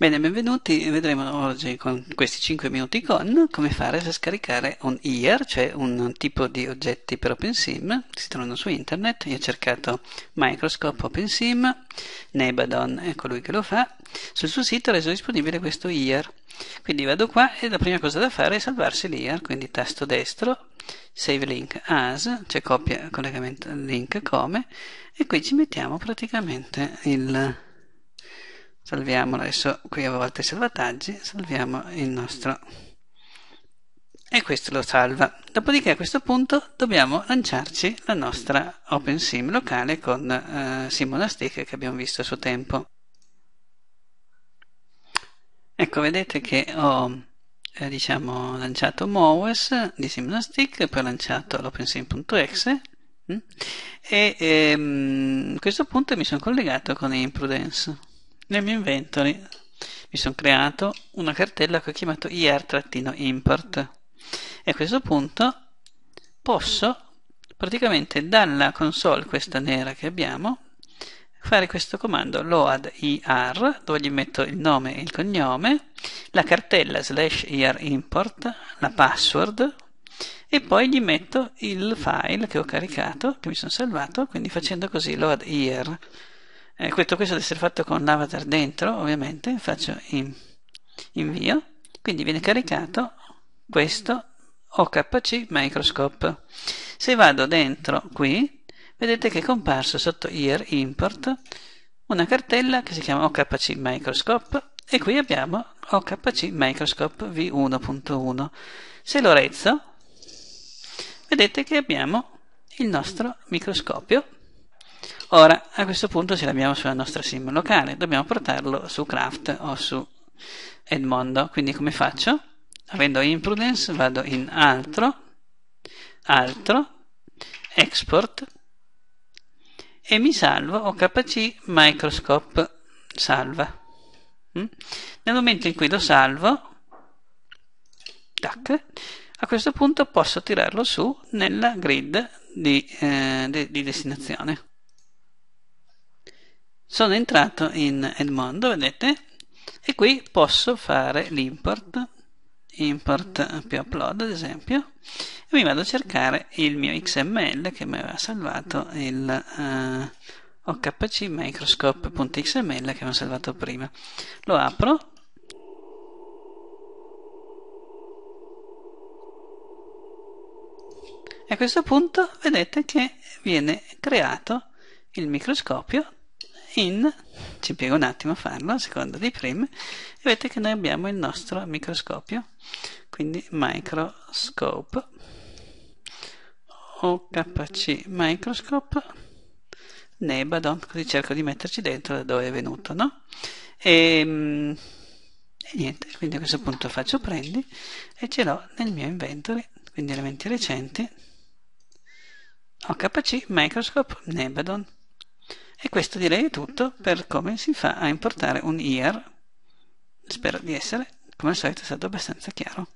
Bene, benvenuti, vedremo oggi con questi 5 minuti con come fare a scaricare un IR, cioè un tipo di oggetti per OpenSim, si trovano su internet, io ho cercato Microscope OpenSim, Nebadon è colui che lo fa, sul suo sito ha reso disponibile questo IR, quindi vado qua e la prima cosa da fare è salvarsi l'IR, quindi tasto destro, save link as, cioè copia collegamento link come, e qui ci mettiamo praticamente il salviamo adesso qui avevo altri salvataggi salviamo il nostro e questo lo salva dopodiché a questo punto dobbiamo lanciarci la nostra OpenSim locale con eh, Simonastick che abbiamo visto a suo tempo ecco vedete che ho eh, diciamo lanciato MOWES di Simonastick poi ho lanciato l'OpenSim.exe mm, e ehm, a questo punto mi sono collegato con Imprudence nel mio inventory mi sono creato una cartella che ho chiamato ir-import e a questo punto posso praticamente dalla console questa nera che abbiamo fare questo comando load ir dove gli metto il nome e il cognome la cartella slash ir import la password e poi gli metto il file che ho caricato che mi sono salvato quindi facendo così load ir eh, questo, questo deve essere fatto con l'avatar dentro ovviamente faccio in, invio quindi viene caricato questo OKC Microscope se vado dentro qui vedete che è comparso sotto Year Import una cartella che si chiama OKC Microscope e qui abbiamo OKC Microscope V1.1 se lo rezzo vedete che abbiamo il nostro microscopio Ora, a questo punto ce l'abbiamo sulla nostra sim locale, dobbiamo portarlo su Craft o su Edmondo. Quindi come faccio? Avendo Imprudence vado in Altro, Altro, Export e mi salvo OKC Microscope Salva. Mm? Nel momento in cui lo salvo, tac, a questo punto posso tirarlo su nella grid di, eh, di destinazione sono entrato in Edmondo vedete e qui posso fare l'import import più upload ad esempio e mi vado a cercare il mio xml che mi aveva salvato il uh, eh, okc microscope.xml che avevo salvato prima lo apro e a questo punto vedete che viene creato il microscopio in, ci impiego un attimo a farlo, a seconda dei frame, e vedete che noi abbiamo il nostro microscopio, quindi microscope, OKC microscope, Nebadon, così cerco di metterci dentro da dove è venuto, no? E, mm, e niente, quindi a questo punto faccio prendi e ce l'ho nel mio inventory, quindi elementi recenti, OKC, Microscope, Nebadon. E questo direi è tutto per come si fa a importare un IR. Spero di essere, come al solito, stato abbastanza chiaro.